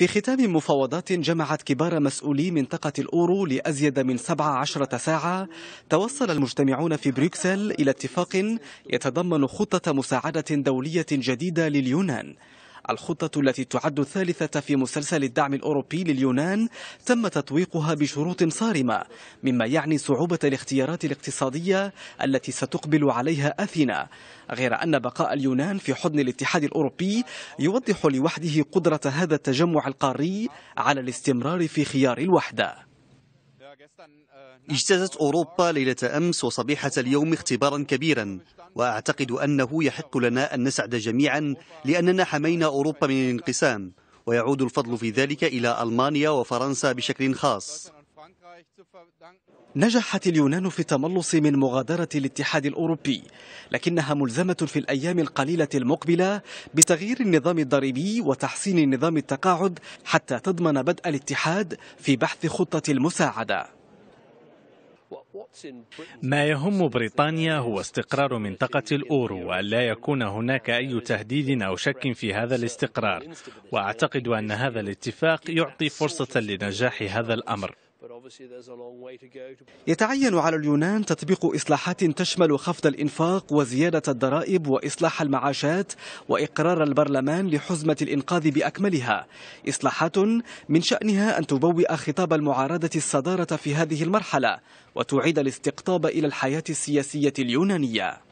في ختام مفاوضات جمعت كبار مسؤولي منطقة الأورو لأزيد من 17 ساعة توصل المجتمعون في بروكسل إلى اتفاق يتضمن خطة مساعدة دولية جديدة لليونان الخطة التي تعد الثالثة في مسلسل الدعم الأوروبي لليونان تم تطويقها بشروط صارمة مما يعني صعوبة الاختيارات الاقتصادية التي ستقبل عليها أثينا غير أن بقاء اليونان في حضن الاتحاد الأوروبي يوضح لوحده قدرة هذا التجمع القاري على الاستمرار في خيار الوحدة آه، اجتازت أوروبا ليلة أمس وصبيحة اليوم اختبارا كبيرا وأعتقد أنه يحق لنا أن نسعد جميعا لأننا حمينا أوروبا من الانقسام ويعود الفضل في ذلك إلى ألمانيا وفرنسا بشكل خاص نجحت اليونان في التملص من مغادرة الاتحاد الأوروبي لكنها ملزمة في الأيام القليلة المقبلة بتغيير النظام الضريبي وتحسين نظام التقاعد حتى تضمن بدء الاتحاد في بحث خطة المساعدة ما يهم بريطانيا هو استقرار منطقة الأورو لا يكون هناك أي تهديد أو شك في هذا الاستقرار وأعتقد أن هذا الاتفاق يعطي فرصة لنجاح هذا الأمر يتعين على اليونان تطبيق إصلاحات تشمل خفض الإنفاق وزيادة الضرائب وإصلاح المعاشات وإقرار البرلمان لحزمة الإنقاذ بأكملها إصلاحات من شأنها أن تبوئ خطاب المعارضة الصدارة في هذه المرحلة وتعيد الاستقطاب إلى الحياة السياسية اليونانية